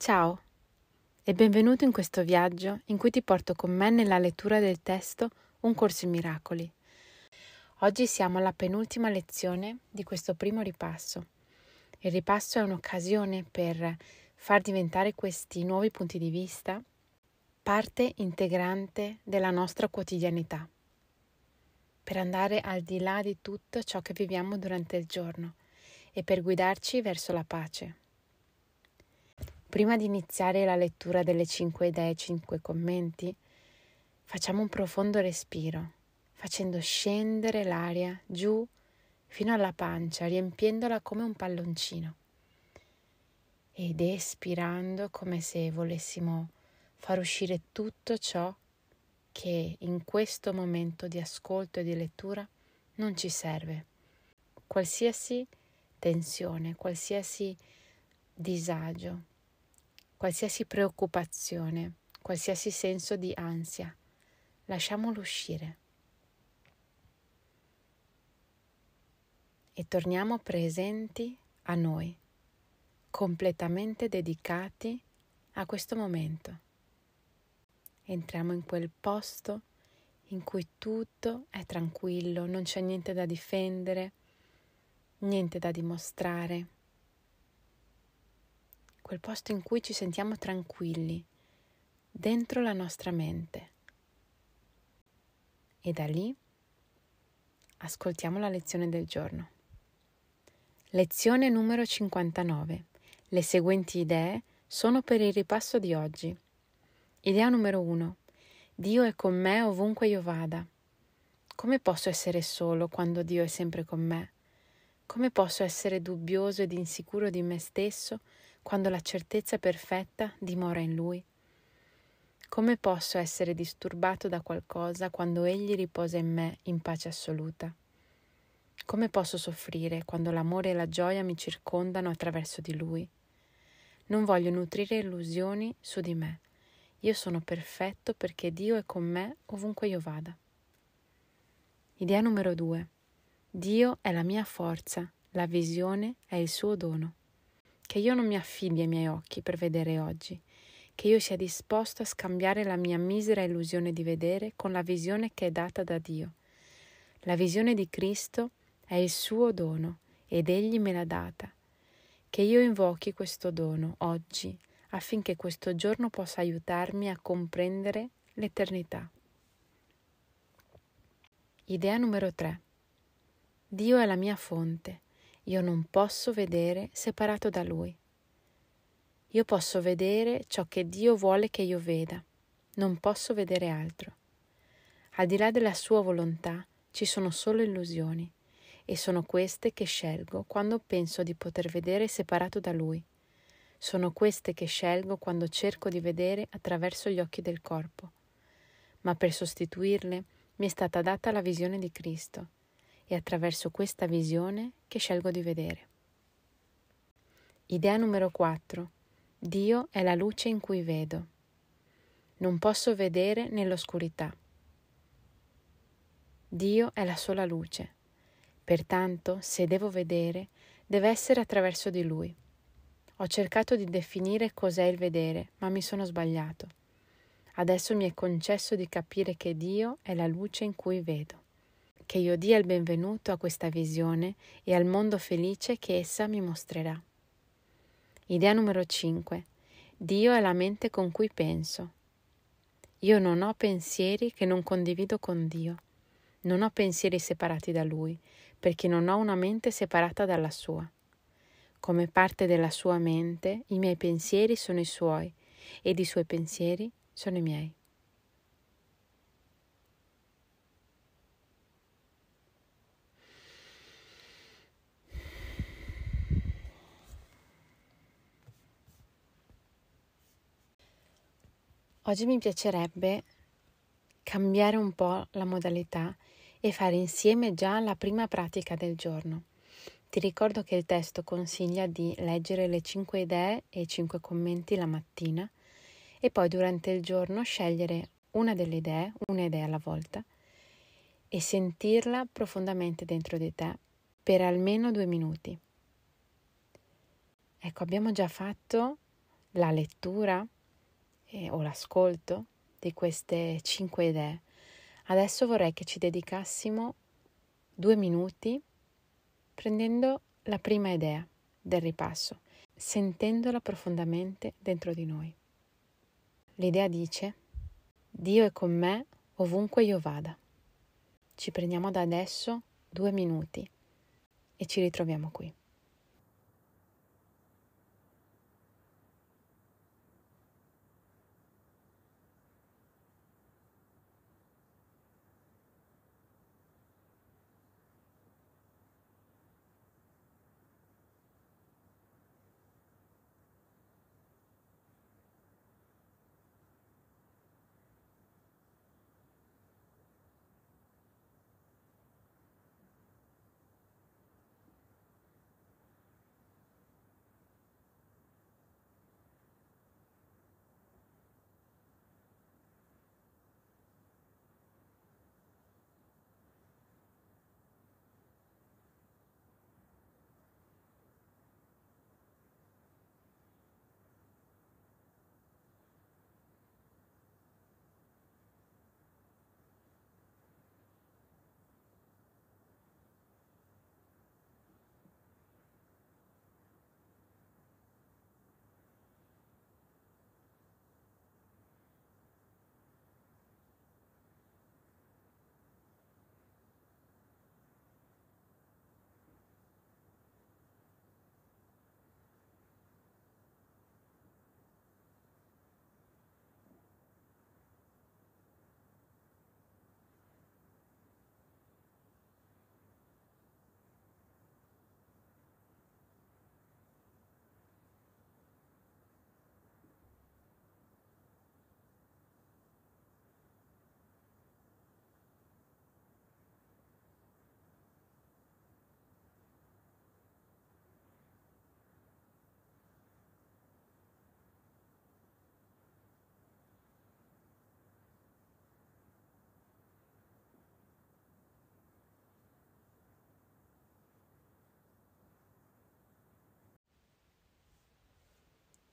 Ciao e benvenuto in questo viaggio in cui ti porto con me nella lettura del testo Un corso in miracoli. Oggi siamo alla penultima lezione di questo primo ripasso. Il ripasso è un'occasione per far diventare questi nuovi punti di vista parte integrante della nostra quotidianità, per andare al di là di tutto ciò che viviamo durante il giorno e per guidarci verso la pace. Prima di iniziare la lettura delle 5 idee e 5 commenti, facciamo un profondo respiro, facendo scendere l'aria giù fino alla pancia, riempiendola come un palloncino. Ed espirando come se volessimo far uscire tutto ciò che in questo momento di ascolto e di lettura non ci serve. Qualsiasi tensione, qualsiasi disagio, qualsiasi preoccupazione, qualsiasi senso di ansia. Lasciamolo uscire. E torniamo presenti a noi, completamente dedicati a questo momento. Entriamo in quel posto in cui tutto è tranquillo, non c'è niente da difendere, niente da dimostrare quel posto in cui ci sentiamo tranquilli, dentro la nostra mente. E da lì ascoltiamo la lezione del giorno. Lezione numero 59. Le seguenti idee sono per il ripasso di oggi. Idea numero 1. Dio è con me ovunque io vada. Come posso essere solo quando Dio è sempre con me? Come posso essere dubbioso ed insicuro di me stesso quando la certezza perfetta dimora in lui? Come posso essere disturbato da qualcosa quando egli riposa in me in pace assoluta? Come posso soffrire quando l'amore e la gioia mi circondano attraverso di lui? Non voglio nutrire illusioni su di me. Io sono perfetto perché Dio è con me ovunque io vada. Idea numero due. Dio è la mia forza, la visione è il suo dono che io non mi affidi ai miei occhi per vedere oggi, che io sia disposto a scambiare la mia misera illusione di vedere con la visione che è data da Dio. La visione di Cristo è il suo dono ed Egli me l'ha data. Che io invochi questo dono oggi affinché questo giorno possa aiutarmi a comprendere l'eternità. Idea numero 3. Dio è la mia fonte io non posso vedere separato da Lui. Io posso vedere ciò che Dio vuole che io veda, non posso vedere altro. Al di là della sua volontà ci sono solo illusioni e sono queste che scelgo quando penso di poter vedere separato da Lui. Sono queste che scelgo quando cerco di vedere attraverso gli occhi del corpo. Ma per sostituirle mi è stata data la visione di Cristo è attraverso questa visione che scelgo di vedere. Idea numero 4. Dio è la luce in cui vedo. Non posso vedere nell'oscurità. Dio è la sola luce. Pertanto, se devo vedere, deve essere attraverso di Lui. Ho cercato di definire cos'è il vedere, ma mi sono sbagliato. Adesso mi è concesso di capire che Dio è la luce in cui vedo che io dia il benvenuto a questa visione e al mondo felice che essa mi mostrerà. Idea numero 5. Dio è la mente con cui penso. Io non ho pensieri che non condivido con Dio. Non ho pensieri separati da Lui, perché non ho una mente separata dalla sua. Come parte della sua mente, i miei pensieri sono i suoi ed i suoi pensieri sono i miei. Oggi mi piacerebbe cambiare un po' la modalità e fare insieme già la prima pratica del giorno. Ti ricordo che il testo consiglia di leggere le 5 idee e i 5 commenti la mattina e poi durante il giorno scegliere una delle idee, una idea alla volta, e sentirla profondamente dentro di te per almeno due minuti. Ecco, abbiamo già fatto la lettura, eh, o l'ascolto di queste cinque idee. Adesso vorrei che ci dedicassimo due minuti prendendo la prima idea del ripasso, sentendola profondamente dentro di noi. L'idea dice, Dio è con me ovunque io vada. Ci prendiamo da adesso due minuti e ci ritroviamo qui.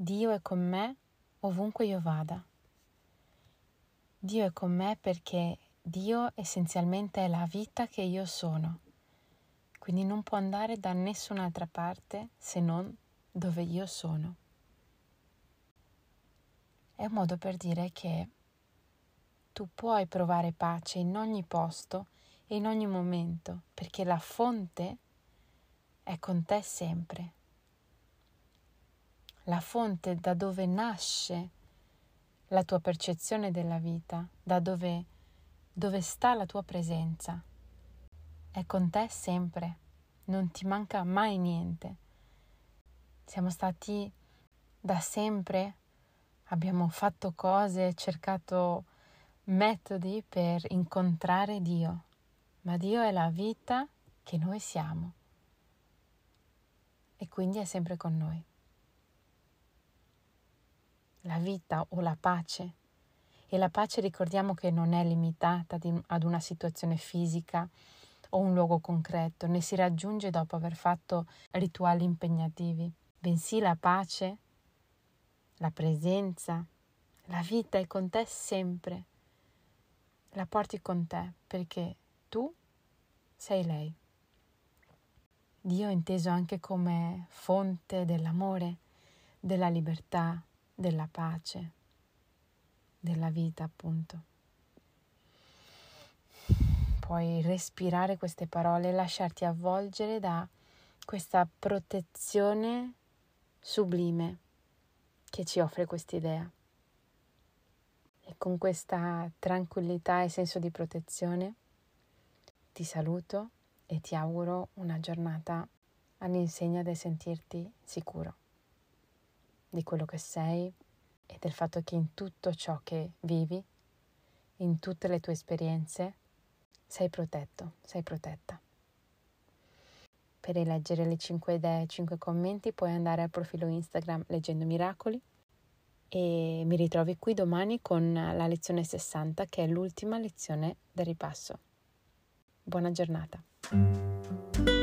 Dio è con me ovunque io vada. Dio è con me perché Dio essenzialmente è la vita che io sono, quindi non può andare da nessun'altra parte se non dove io sono. È un modo per dire che tu puoi provare pace in ogni posto e in ogni momento, perché la fonte è con te sempre la fonte da dove nasce la tua percezione della vita, da dove, dove sta la tua presenza. È con te sempre, non ti manca mai niente. Siamo stati da sempre, abbiamo fatto cose, cercato metodi per incontrare Dio, ma Dio è la vita che noi siamo e quindi è sempre con noi la vita o la pace. E la pace ricordiamo che non è limitata ad una situazione fisica o un luogo concreto, ne si raggiunge dopo aver fatto rituali impegnativi, bensì la pace, la presenza, la vita è con te sempre. La porti con te perché tu sei lei. Dio è inteso anche come fonte dell'amore, della libertà, della pace, della vita appunto. Puoi respirare queste parole e lasciarti avvolgere da questa protezione sublime che ci offre questa idea. E con questa tranquillità e senso di protezione ti saluto e ti auguro una giornata all'insegna del sentirti sicuro di quello che sei e del fatto che in tutto ciò che vivi, in tutte le tue esperienze, sei protetto, sei protetta. Per rileggere le 5 idee, 5 commenti puoi andare al profilo Instagram Leggendo Miracoli e mi ritrovi qui domani con la lezione 60 che è l'ultima lezione del ripasso. Buona giornata.